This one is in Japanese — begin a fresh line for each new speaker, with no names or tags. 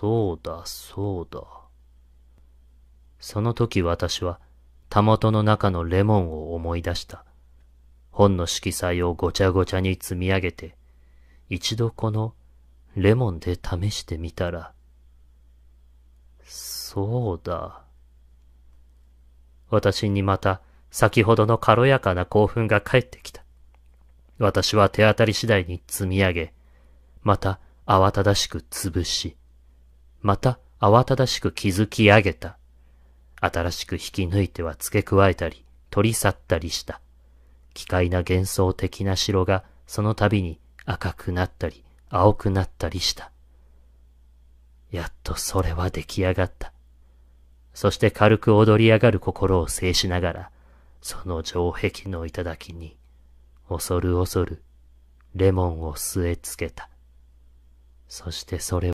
そうだ、そうだ。その時私は、たもとの中のレモンを思い出した。本の色彩をごちゃごちゃに積み上げて、一度このレモンで試してみたら、そうだ。私にまた先ほどの軽やかな興奮が返ってきた。私は手当たり次第に積み上げ、また慌ただしく潰し、また慌ただしく築き上げた。新しく引き抜いては付け加えたり、取り去ったりした。奇怪な幻想的な城がその度に赤くなったり、青くなったりした。やっとそれは出来上がった。そして軽く踊り上がる心を制しながら、その城壁の頂に、恐る恐る、レモンを据え付けた。そしてそれ